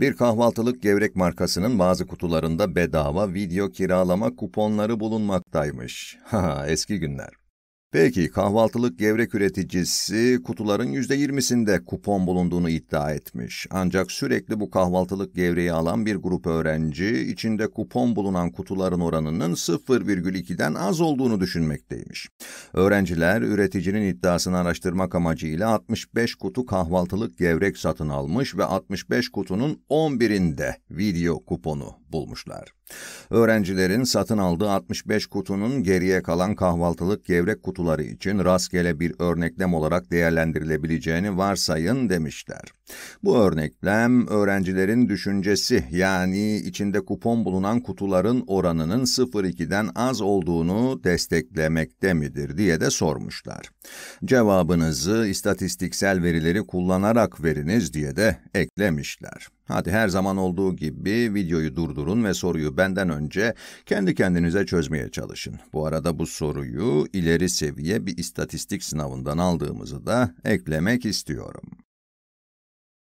Bir kahvaltılık gevrek markasının bazı kutularında bedava video kiralama kuponları bulunmaktaymış. Ha eski günler. Peki kahvaltılık gevrek üreticisi kutuların %20'sinde kupon bulunduğunu iddia etmiş. Ancak sürekli bu kahvaltılık gevreyi alan bir grup öğrenci içinde kupon bulunan kutuların oranının 0,2'den az olduğunu düşünmekteymiş. Öğrenciler üreticinin iddiasını araştırmak amacıyla 65 kutu kahvaltılık gevrek satın almış ve 65 kutunun 11'inde video kuponu bulmuşlar. Öğrencilerin satın aldığı 65 kutunun geriye kalan kahvaltılık gevrek kutu bozuntuları için rastgele bir örneklem olarak değerlendirilebileceğini varsayın demişler. Bu örneklem öğrencilerin düşüncesi yani içinde kupon bulunan kutuların oranının 0,2'den az olduğunu desteklemekte midir diye de sormuşlar. Cevabınızı istatistiksel verileri kullanarak veriniz diye de eklemişler. Hadi her zaman olduğu gibi videoyu durdurun ve soruyu benden önce kendi kendinize çözmeye çalışın. Bu arada bu soruyu ileri seviye bir istatistik sınavından aldığımızı da eklemek istiyorum.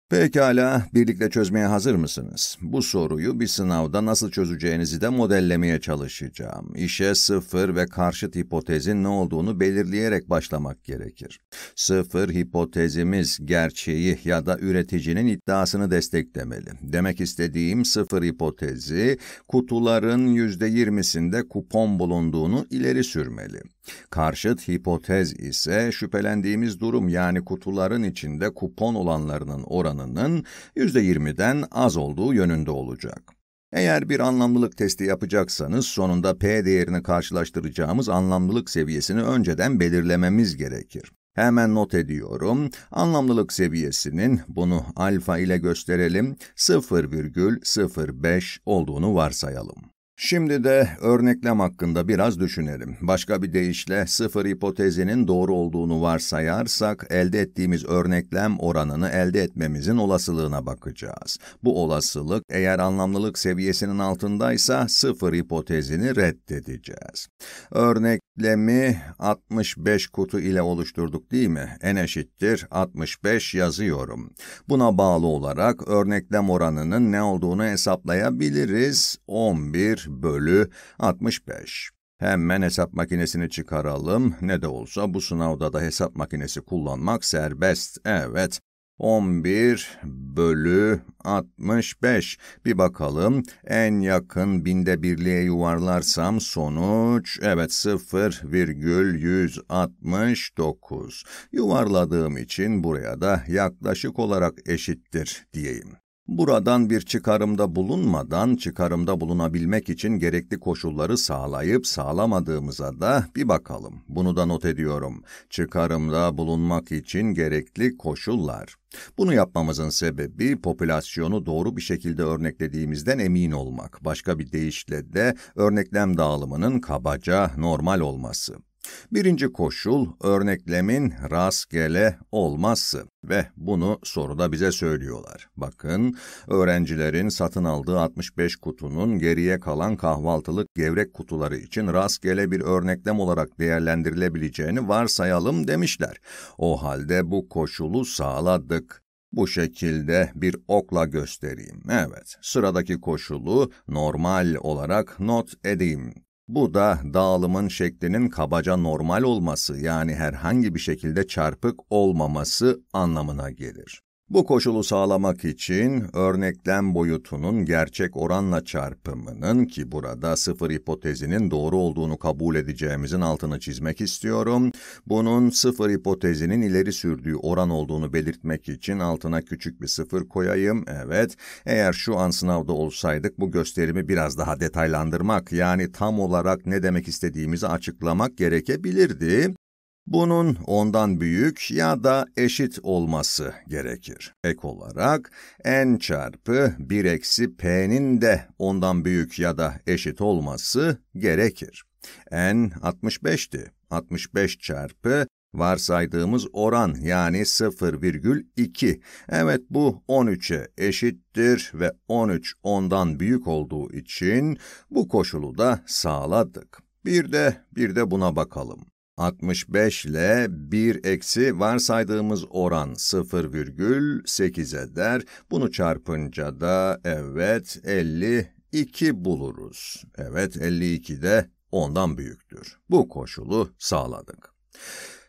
Pekala, birlikte çözmeye hazır mısınız? Bu soruyu bir sınavda nasıl çözeceğinizi de modellemeye çalışacağım. İşe sıfır ve karşıt hipotezin ne olduğunu belirleyerek başlamak gerekir. Sıfır hipotezimiz gerçeği ya da üreticinin iddiasını desteklemeli. Demek istediğim sıfır hipotezi kutuların yüzde yirmisinde kupon bulunduğunu ileri sürmeli. Karşıt hipotez ise şüphelendiğimiz durum yani kutuların içinde kupon olanlarının oranının %20'den az olduğu yönünde olacak. Eğer bir anlamlılık testi yapacaksanız sonunda P değerini karşılaştıracağımız anlamlılık seviyesini önceden belirlememiz gerekir. Hemen not ediyorum. Anlamlılık seviyesinin, bunu alfa ile gösterelim, 0,05 olduğunu varsayalım. Şimdi de örneklem hakkında biraz düşünelim. Başka bir deyişle sıfır hipotezinin doğru olduğunu varsayarsak elde ettiğimiz örneklem oranını elde etmemizin olasılığına bakacağız. Bu olasılık eğer anlamlılık seviyesinin altındaysa sıfır hipotezini reddedeceğiz. Örneklemi 65 kutu ile oluşturduk değil mi? En eşittir 65 yazıyorum. Buna bağlı olarak örneklem oranının ne olduğunu hesaplayabiliriz. 11 bölü 65. Hemen hesap makinesini çıkaralım. Ne de olsa bu sınavda da hesap makinesi kullanmak serbest. Evet. 11 bölü 65. Bir bakalım en yakın binde birliğe yuvarlarsam sonuç evet 0,169. Yuvarladığım için buraya da yaklaşık olarak eşittir diyeyim. Buradan bir çıkarımda bulunmadan çıkarımda bulunabilmek için gerekli koşulları sağlayıp sağlamadığımıza da bir bakalım. Bunu da not ediyorum. Çıkarımda bulunmak için gerekli koşullar. Bunu yapmamızın sebebi popülasyonu doğru bir şekilde örneklediğimizden emin olmak. Başka bir deyişle de örneklem dağılımının kabaca normal olması. Birinci koşul örneklemin rastgele olması ve bunu soruda bize söylüyorlar. Bakın öğrencilerin satın aldığı 65 kutunun geriye kalan kahvaltılık gevrek kutuları için rastgele bir örneklem olarak değerlendirilebileceğini varsayalım demişler. O halde bu koşulu sağladık. Bu şekilde bir okla göstereyim. Evet, sıradaki koşulu normal olarak not edeyim. Bu da dağılımın şeklinin kabaca normal olması yani herhangi bir şekilde çarpık olmaması anlamına gelir. Bu koşulu sağlamak için örneklem boyutunun gerçek oranla çarpımının ki burada sıfır hipotezinin doğru olduğunu kabul edeceğimizin altını çizmek istiyorum. Bunun sıfır hipotezinin ileri sürdüğü oran olduğunu belirtmek için altına küçük bir sıfır koyayım. Evet, eğer şu an sınavda olsaydık bu gösterimi biraz daha detaylandırmak yani tam olarak ne demek istediğimizi açıklamak gerekebilirdi. Bunun ondan büyük ya da eşit olması gerekir. Ek olarak n çarpı 1 eksi p'nin de ondan büyük ya da eşit olması gerekir. n 65'ti. 65 çarpı varsaydığımız oran yani 0,2. Evet bu 13'e eşittir ve 13 ondan büyük olduğu için bu koşulu da sağladık. Bir de bir de buna bakalım. 65 ile 1 eksi varsaydığımız oran 0,8 eder. Bunu çarpınca da evet 52 buluruz. Evet 52 de ondan büyüktür. Bu koşulu sağladık.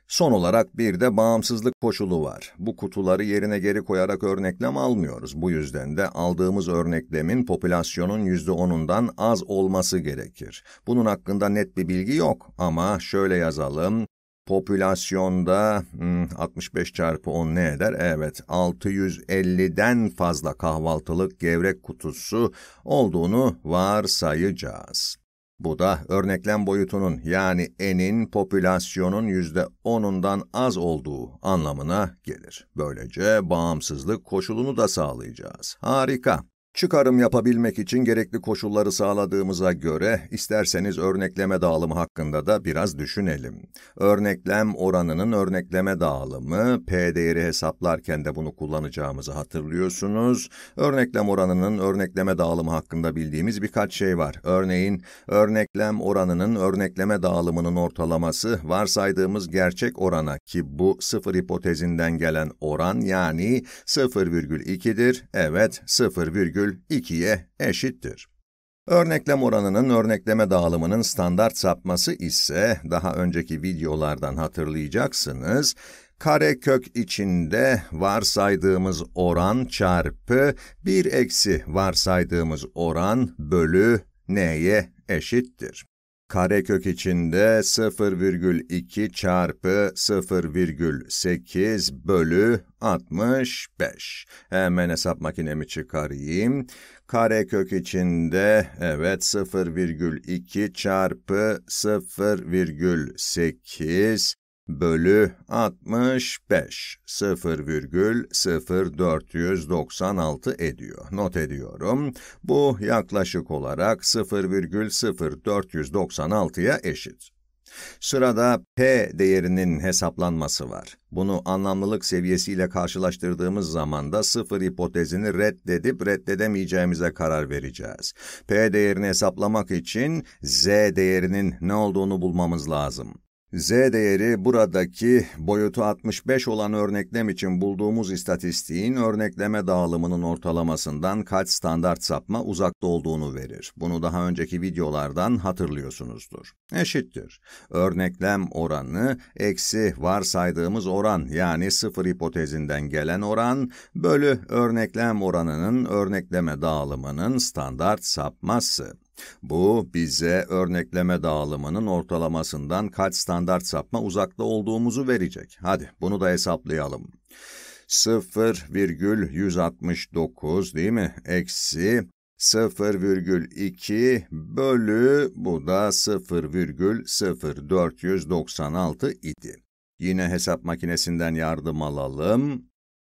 Son olarak bir de bağımsızlık koşulu var. Bu kutuları yerine geri koyarak örneklem almıyoruz. Bu yüzden de aldığımız örneklemin popülasyonun %10'undan az olması gerekir. Bunun hakkında net bir bilgi yok ama şöyle yazalım. Popülasyonda 65 hmm, çarpı 10 ne eder? Evet 650'den fazla kahvaltılık gevrek kutusu olduğunu varsayacağız. Bu da örneklem boyutunun yani n'in popülasyonun yüzde onundan az olduğu anlamına gelir. Böylece bağımsızlık koşulunu da sağlayacağız. Harika. Çıkarım yapabilmek için gerekli koşulları sağladığımıza göre isterseniz örnekleme dağılımı hakkında da biraz düşünelim. Örneklem oranının örnekleme dağılımı, P değeri hesaplarken de bunu kullanacağımızı hatırlıyorsunuz. Örneklem oranının örnekleme dağılımı hakkında bildiğimiz birkaç şey var. Örneğin, örneklem oranının örnekleme dağılımının ortalaması varsaydığımız gerçek orana ki bu sıfır hipotezinden gelen oran yani 0,2'dir. Evet, 0,2 virgül 2'ye eşittir. Örneklem oranının örnekleme dağılımının standart sapması ise, daha önceki videolardan hatırlayacaksınız, karekök içinde varsaydığımız oran çarpı 1 eksi varsaydığımız oran bölü n'ye eşittir karekök içinde 0,2 çarpı 0,8 bölü 65. Hemen hesap makinemi çıkarayım. Karekök içinde evet 0,2 çarpı 0,8 bölü 65 0,0496 ediyor. Not ediyorum. Bu yaklaşık olarak 0,0496'ya eşit. Sırada P değerinin hesaplanması var. Bunu anlamlılık seviyesiyle karşılaştırdığımız zaman da sıfır hipotezini reddedip reddedemeyeceğimize karar vereceğiz. P değerini hesaplamak için Z değerinin ne olduğunu bulmamız lazım. Z değeri buradaki boyutu 65 olan örneklem için bulduğumuz istatistiğin örnekleme dağılımının ortalamasından kaç standart sapma uzakta olduğunu verir. Bunu daha önceki videolardan hatırlıyorsunuzdur. Eşittir. Örneklem oranı eksi varsaydığımız oran yani sıfır hipotezinden gelen oran bölü örneklem oranının örnekleme dağılımının standart sapması. Bu, bize örnekleme dağılımının ortalamasından kaç standart sapma uzakta olduğumuzu verecek. Hadi bunu da hesaplayalım. 0,169 değil mi? Eksi 0,2 bölü bu da 0,0496 idi. Yine hesap makinesinden yardım alalım.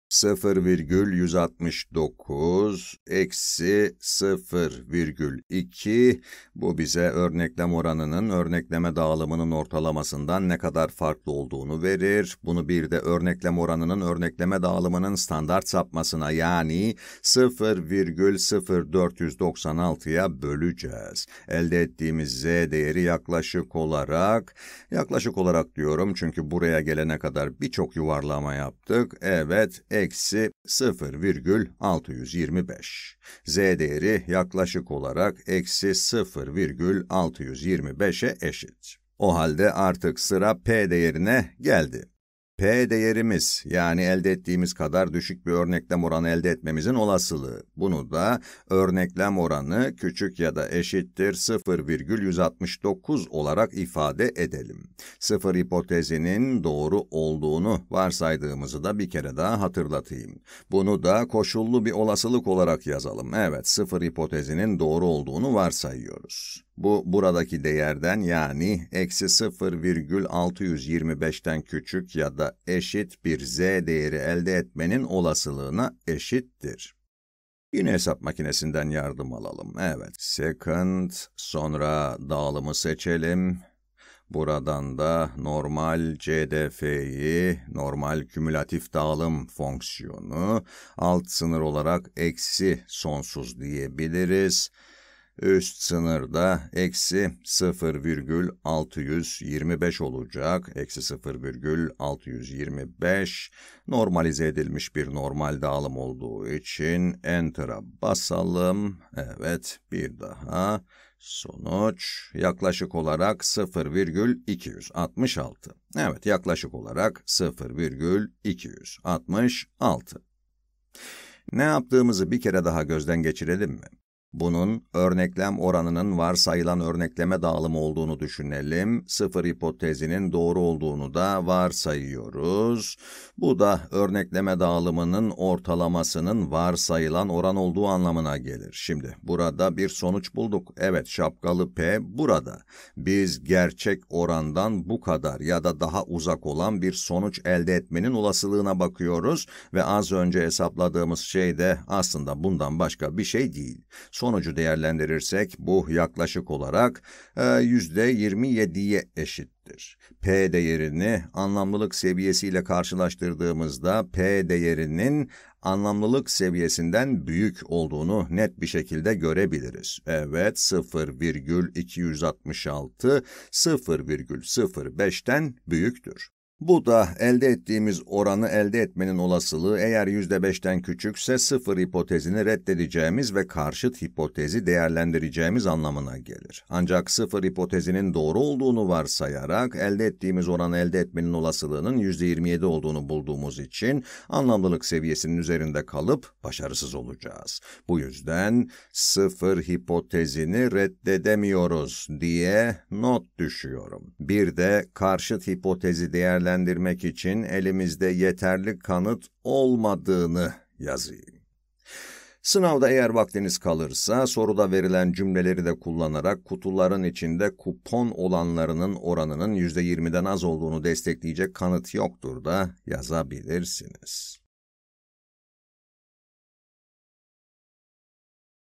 0,169 eksi 0,2 bu bize örneklem oranının örnekleme dağılımının ortalamasından ne kadar farklı olduğunu verir. Bunu bir de örneklem oranının örnekleme dağılımının standart sapmasına yani 0,0496'ya böleceğiz. Elde ettiğimiz z değeri yaklaşık olarak, yaklaşık olarak diyorum çünkü buraya gelene kadar birçok yuvarlama yaptık. Evet, eksi 0,625. Z değeri yaklaşık olarak eksi 0,625'e eşit. O halde artık sıra P değerine geldi. P değerimiz yani elde ettiğimiz kadar düşük bir örneklem oranı elde etmemizin olasılığı. Bunu da örneklem oranı küçük ya da eşittir 0,169 olarak ifade edelim. Sıfır hipotezinin doğru olduğunu varsaydığımızı da bir kere daha hatırlatayım. Bunu da koşullu bir olasılık olarak yazalım. Evet sıfır hipotezinin doğru olduğunu varsayıyoruz. Bu buradaki değerden yani eksi 0,625'ten küçük ya da eşit bir z değeri elde etmenin olasılığına eşittir. Yine hesap makinesinden yardım alalım. Evet, second, sonra dağılımı seçelim. Buradan da normal CDF'yi, normal kümülatif dağılım fonksiyonu, alt sınır olarak eksi sonsuz diyebiliriz üst sınırda eksi 0,625 olacak. Eksi 0,625 normalize edilmiş bir normal dağılım olduğu için enter'a basalım. Evet bir daha sonuç yaklaşık olarak 0,266. Evet yaklaşık olarak 0,266. Ne yaptığımızı bir kere daha gözden geçirelim mi? Bunun örneklem oranının varsayılan örnekleme dağılımı olduğunu düşünelim. Sıfır hipotezinin doğru olduğunu da varsayıyoruz. Bu da örnekleme dağılımının ortalamasının varsayılan oran olduğu anlamına gelir. Şimdi burada bir sonuç bulduk. Evet şapkalı P burada. Biz gerçek orandan bu kadar ya da daha uzak olan bir sonuç elde etmenin olasılığına bakıyoruz ve az önce hesapladığımız şey de aslında bundan başka bir şey değil. Sonucu değerlendirirsek bu yaklaşık olarak %27'ye e, eşittir. P değerini anlamlılık seviyesiyle karşılaştırdığımızda P değerinin anlamlılık seviyesinden büyük olduğunu net bir şekilde görebiliriz. Evet 0,266 0,05'ten büyüktür. Bu da elde ettiğimiz oranı elde etmenin olasılığı eğer %5'ten küçükse sıfır hipotezini reddedeceğimiz ve karşıt hipotezi değerlendireceğimiz anlamına gelir. Ancak sıfır hipotezinin doğru olduğunu varsayarak elde ettiğimiz oranı elde etmenin olasılığının %27 olduğunu bulduğumuz için anlamlılık seviyesinin üzerinde kalıp başarısız olacağız. Bu yüzden sıfır hipotezini reddedemiyoruz diye not düşüyorum. Bir de karşıt hipotezi değerlendireceğimiz değerlendirmek için elimizde yeterli kanıt olmadığını yazayım. Sınavda eğer vaktiniz kalırsa soruda verilen cümleleri de kullanarak kutuların içinde kupon olanlarının oranının %20'den az olduğunu destekleyecek kanıt yoktur da yazabilirsiniz.